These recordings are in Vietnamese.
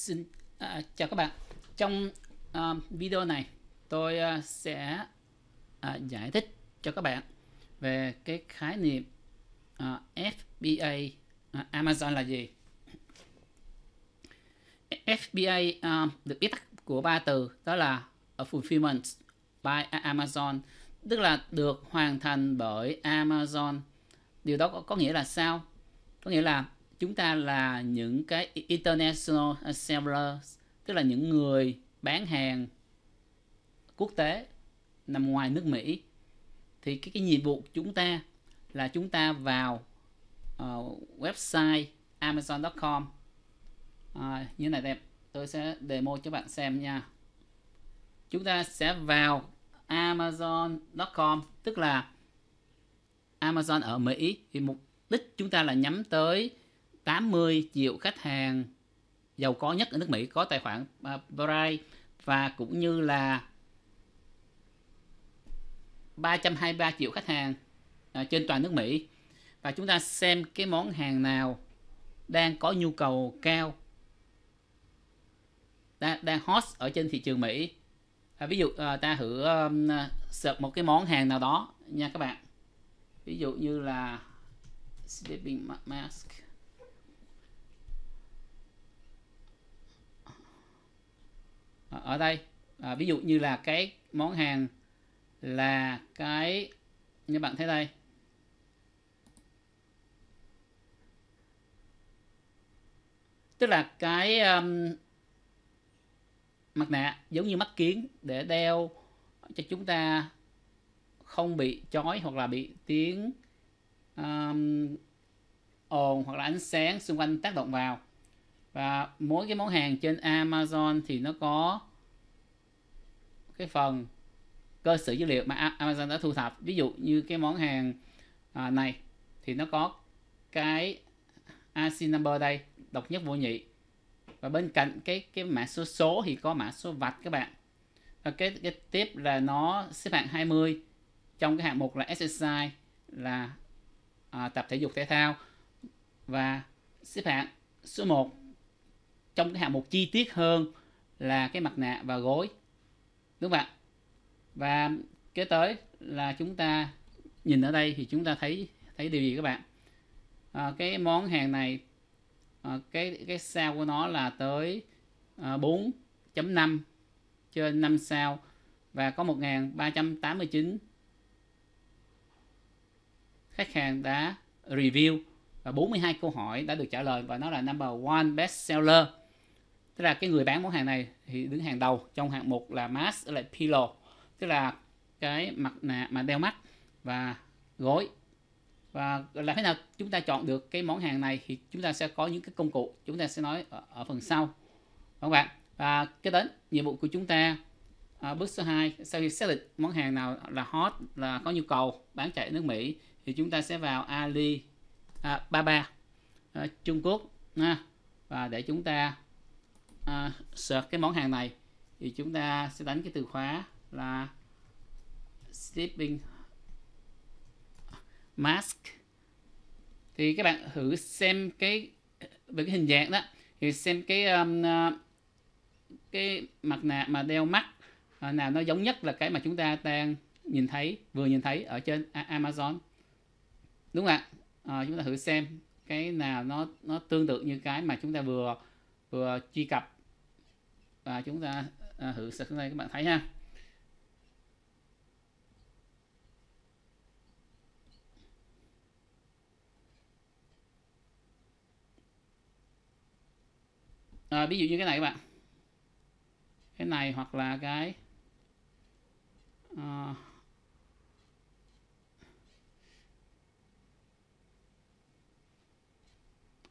xin à, chào các bạn trong à, video này tôi à, sẽ à, giải thích cho các bạn về cái khái niệm à, FBA à, Amazon là gì FBA à, được viết tắt của ba từ đó là Fulfillment by Amazon tức là được hoàn thành bởi Amazon điều đó có, có nghĩa là sao có nghĩa là chúng ta là những cái international sellers tức là những người bán hàng quốc tế nằm ngoài nước Mỹ thì cái cái nhiệm vụ chúng ta là chúng ta vào uh, website amazon.com uh, ờ, như này đẹp tôi sẽ demo cho bạn xem nha chúng ta sẽ vào amazon.com tức là Amazon ở Mỹ thì mục đích chúng ta là nhắm tới 80 triệu khách hàng giàu có nhất ở nước Mỹ có tài khoản Bright à, và cũng như là 323 triệu khách hàng à, trên toàn nước Mỹ và chúng ta xem cái món hàng nào đang có nhu cầu cao đang, hot ở trên thị trường Mỹ à, ví dụ à, ta thử um, à, search một cái món hàng nào đó nha các bạn ví dụ như là sleeping mask Ờ, ở đây à, ví dụ như là cái món hàng là cái như bạn thấy đây tức là cái um, mặt nạ giống như mắt kiến để đeo cho chúng ta không bị chói hoặc là bị tiếng um, ồn hoặc là ánh sáng xung quanh tác động vào và mỗi cái món hàng trên Amazon thì nó có cái phần cơ sở dữ liệu mà Amazon đã thu thập ví dụ như cái món hàng à, này thì nó có cái IC number đây độc nhất vô nhị và bên cạnh cái cái mã số số thì có mã số vạch các bạn và cái, cái tiếp là nó xếp hạng 20 trong cái hạng mục là ssi là à, tập thể dục thể thao và xếp hạng số 1 trong cái hạng mục chi tiết hơn là cái mặt nạ và gối đúng không ạ và kế tới là chúng ta nhìn ở đây thì chúng ta thấy thấy điều gì các bạn à, cái món hàng này à, cái cái sao của nó là tới à, 4.5 trên 5 sao và có 1389 khách hàng đã review và 42 câu hỏi đã được trả lời và nó là number one best seller tức là cái người bán món hàng này thì đứng hàng đầu trong hạng mục là mask lại pillow tức là cái mặt nạ mà đeo mắt và gối và làm thế nào chúng ta chọn được cái món hàng này thì chúng ta sẽ có những cái công cụ chúng ta sẽ nói ở, ở phần sau các bạn và cái đến nhiệm vụ của chúng ta à, bước số 2 sau khi xác định món hàng nào là hot là có nhu cầu bán chạy nước Mỹ thì chúng ta sẽ vào Ali à, Baba à, Trung Quốc à, và để chúng ta uh, search cái món hàng này thì chúng ta sẽ đánh cái từ khóa là sleeping mask thì các bạn thử xem cái về cái hình dạng đó thì xem cái um, à, cái mặt nạ mà đeo mắt uh, nào nó giống nhất là cái mà chúng ta đang nhìn thấy vừa nhìn thấy ở trên Amazon đúng không ạ à, chúng ta thử xem cái nào nó nó tương tự như cái mà chúng ta vừa vừa truy cập và chúng ta à, thử sạc xuống đây các bạn thấy ha à, ví dụ như cái này các bạn cái này hoặc là cái à,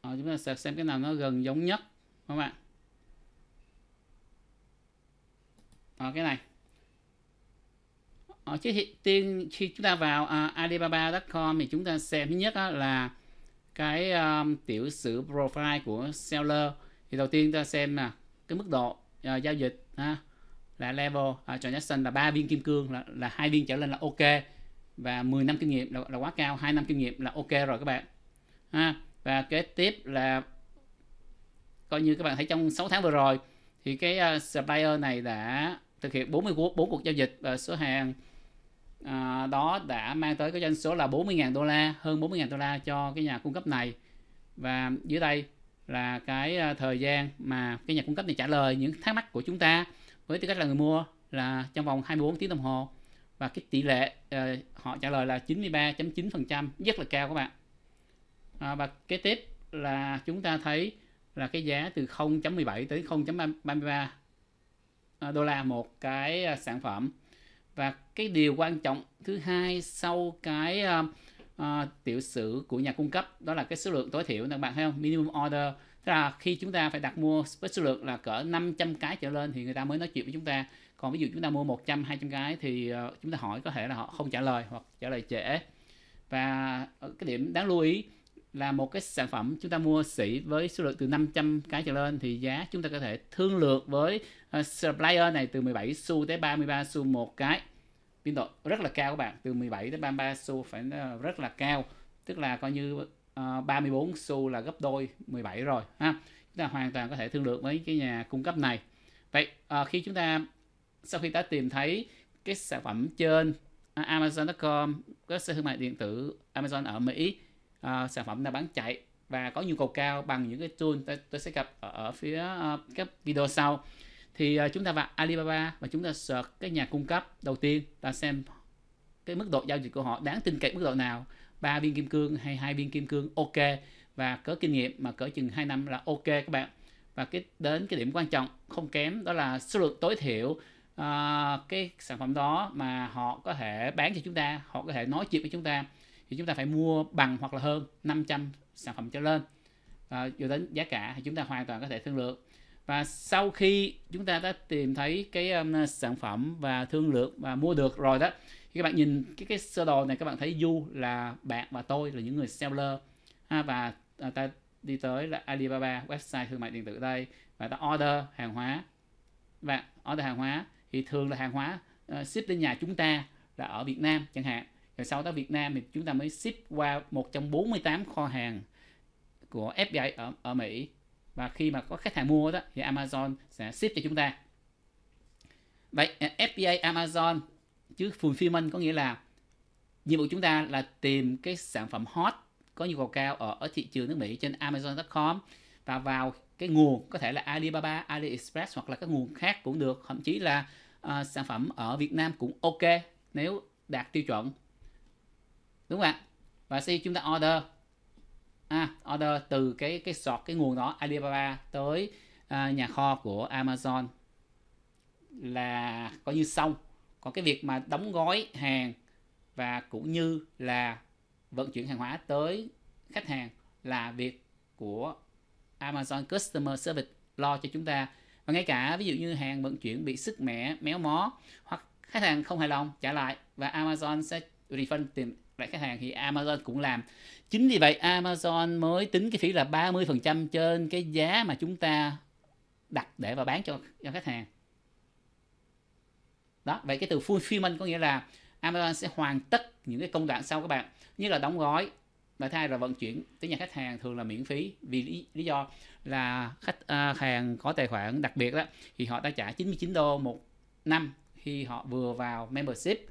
à, chúng ta sẽ xem cái nào nó gần giống nhất các bạn à, cái này à, ờ, chứ tiên khi chúng ta vào à, Alibaba.com thì chúng ta xem thứ nhất là cái um, tiểu sử profile của seller thì đầu tiên ta xem là cái mức độ uh, giao dịch ha là level uh, à, transaction là ba viên kim cương là là hai viên trở lên là ok và 10 năm kinh nghiệm là, là quá cao hai năm kinh nghiệm là ok rồi các bạn ha và kế tiếp là coi như các bạn thấy trong 6 tháng vừa rồi thì cái uh, supplier này đã thực hiện 44 cuộc giao dịch và ờ, số hàng à, đó đã mang tới cái doanh số là 40.000 đô la hơn 40.000 đô la cho cái nhà cung cấp này và dưới đây là cái ờ, thời gian mà cái nhà cung cấp này trả lời những thắc mắc của chúng ta với tư cách là người mua là trong vòng 24 tiếng đồng hồ và cái tỷ lệ uh, họ trả lời là 93.9% rất là cao các bạn à, và kế tiếp là chúng ta thấy là cái giá từ 0.17 tới 0.33 À, đô la một cái à, sản phẩm và cái điều quan trọng thứ hai sau cái uh, uh, tiểu sử của nhà cung cấp đó là cái số lượng tối thiểu các bạn thấy không minimum order tức là khi chúng ta phải đặt mua với số lượng là cỡ 500 cái trở lên thì người ta mới nói chuyện với chúng ta còn ví dụ chúng ta mua 100 200 cái thì uh, chúng ta hỏi có thể là họ không trả lời hoặc trả lời trễ và ờ, cái điểm đáng lưu ý là một cái sản phẩm chúng ta mua sỉ với số lượng từ 500 cái trở lên thì giá chúng ta có thể thương lượng với ờ, supplier này từ 17 xu tới 33 xu một cái biên độ rất là cao các bạn từ 17 tới 33 xu phải ờ, rất là cao tức là coi như uh, ờ, 34 xu là gấp đôi 17 rồi ha chúng ta hoàn toàn có thể thương lượng với cái nhà cung cấp này vậy uh, khi chúng ta sau khi ta tìm thấy cái sản phẩm trên à, Amazon.com các sản thương mại điện tử Amazon ở Mỹ uh, sản phẩm đang bán chạy và có nhu cầu cao bằng những cái tool tôi, tôi sẽ gặp ở, ở phía uh, các video sau thì uh, chúng ta vào Alibaba và chúng ta search cái nhà cung cấp đầu tiên ta xem cái mức độ giao dịch của họ đáng tin cậy mức độ nào ba viên kim cương hay hai viên kim cương ok và có kinh nghiệm mà cỡ chừng 2 năm là ok các bạn và cái đến cái điểm quan trọng không kém đó là số lượng tối thiểu uh, cái sản phẩm đó mà họ có thể bán cho chúng ta họ có thể nói chuyện với chúng ta thì chúng ta phải mua bằng hoặc là hơn 500 sản phẩm trở lên à, uh, đến giá cả thì chúng ta hoàn toàn có thể thương lượng và sau khi chúng ta đã tìm thấy cái um, sản phẩm và thương lượng và mua được rồi đó thì các bạn nhìn cái cái sơ đồ này các bạn thấy du là bạn và tôi là những người seller ha, và uh, ta đi tới là Alibaba website thương mại điện tử đây và ta order hàng hóa và order hàng hóa thì thường là hàng hóa uh, ship đến nhà chúng ta là ở Việt Nam chẳng hạn rồi sau đó Việt Nam thì chúng ta mới ship qua 148 kho hàng của FBI ở, ở Mỹ và khi mà có khách hàng mua đó thì Amazon sẽ ship cho chúng ta vậy à, FBA Amazon chứ fulfillment có nghĩa là nhiệm vụ chúng ta là tìm cái sản phẩm hot có nhu cầu cao ở, ở thị trường nước Mỹ trên Amazon.com và vào cái nguồn có thể là Alibaba, AliExpress hoặc là các nguồn khác cũng được thậm chí là uh, sản phẩm ở Việt Nam cũng ok nếu đạt tiêu chuẩn đúng không ạ và C chúng ta order à, order từ cái cái sọt cái nguồn đó Alibaba tới à, nhà kho của Amazon là coi như xong còn cái việc mà đóng gói hàng và cũng như là vận chuyển hàng hóa tới khách hàng là việc của Amazon Customer Service lo cho chúng ta và ngay cả ví dụ như hàng vận chuyển bị sức mẻ méo mó hoặc khách hàng không hài lòng trả lại và Amazon sẽ refund tiền lại khách hàng thì Amazon cũng làm chính vì vậy Amazon mới tính cái phí là 30% trên cái giá mà chúng ta đặt để và bán cho, cho khách hàng đó vậy cái từ fulfillment có nghĩa là Amazon sẽ hoàn tất những cái công đoạn sau các bạn như là đóng gói và thay là vận chuyển tới nhà khách hàng thường là miễn phí vì lý, lý do là khách à, hàng có tài khoản đặc biệt đó thì họ đã trả 99 đô một năm khi họ vừa vào membership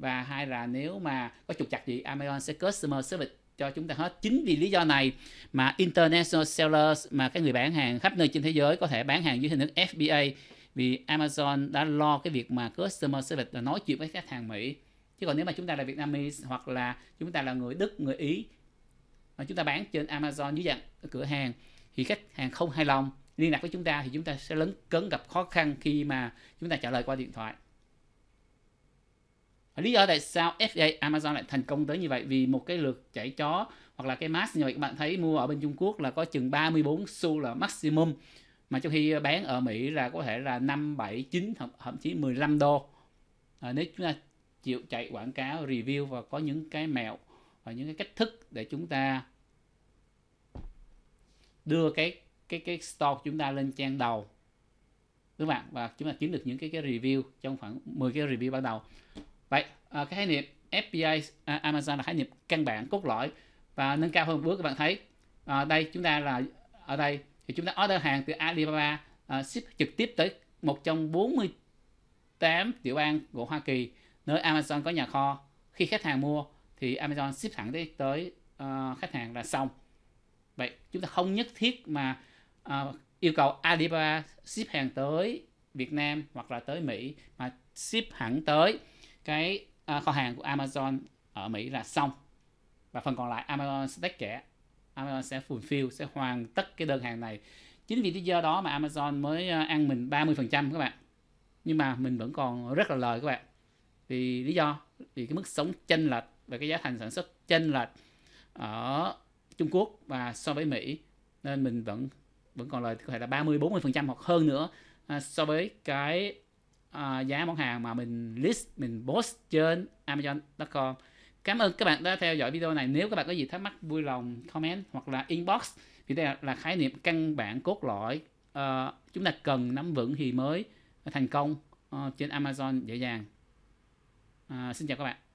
và hai là nếu mà có trục chặt gì Amazon sẽ customer service cho chúng ta hết chính vì lý do này mà international sellers mà các người bán hàng khắp nơi trên thế giới có thể bán hàng dưới hình thức FBA vì Amazon đã lo cái việc mà customer service là nói chuyện với khách hàng Mỹ chứ còn nếu mà chúng ta là Việt Vietnamese hoặc là chúng ta là người Đức người Ý mà chúng ta bán trên Amazon dưới dạng cửa hàng thì khách hàng không hài lòng liên lạc với chúng ta thì chúng ta sẽ lớn cấn gặp khó khăn khi mà chúng ta trả lời qua điện thoại lý do tại sao FA Amazon lại thành công tới như vậy vì một cái lượt chạy chó hoặc là cái mask như vậy các bạn thấy mua ở bên Trung Quốc là có chừng 34 xu là maximum mà trong khi bán ở Mỹ là có thể là 5, 7, 9 thậm chí 15 đô à, nếu chúng ta chịu chạy quảng cáo review và có những cái mẹo và những cái cách thức để chúng ta đưa cái cái cái store chúng ta lên trang đầu các bạn và chúng ta kiếm được những cái cái review trong khoảng 10 cái review ban đầu vậy à, cái khái niệm FBA à, Amazon là khái niệm căn bản cốt lõi và nâng cao hơn bước các bạn thấy à, đây chúng ta là ở đây thì chúng ta order hàng từ Alibaba à, ship trực tiếp tới một trong 48 tiểu bang của Hoa Kỳ nơi Amazon có nhà kho khi khách hàng mua thì Amazon ship thẳng tới tới uh, khách hàng là xong vậy chúng ta không nhất thiết mà uh, yêu cầu Alibaba ship hàng tới Việt Nam hoặc là tới Mỹ mà ship hẳn tới cái à, kho hàng của Amazon ở Mỹ là xong và phần còn lại Amazon sẽ tách kẻ Amazon sẽ fulfill sẽ hoàn tất cái đơn hàng này chính vì lý do đó mà Amazon mới ờ, ăn mình 30% các bạn nhưng mà mình vẫn còn rất là lời các bạn vì lý do vì cái mức sống chênh lệch và cái giá thành sản xuất chênh lệch ở Trung Quốc và so với Mỹ nên mình vẫn vẫn còn lời có thể là 30 40 phần trăm hoặc hơn nữa ờ, so với cái À, giá món hàng mà mình list mình post trên amazon.com cảm ơn các bạn đã theo dõi video này nếu các bạn có gì thắc mắc vui lòng comment hoặc là inbox vì đây là khái niệm căn bản cốt lõi uh, chúng ta cần nắm vững thì mới thành công uh, trên amazon dễ dàng uh, xin chào các bạn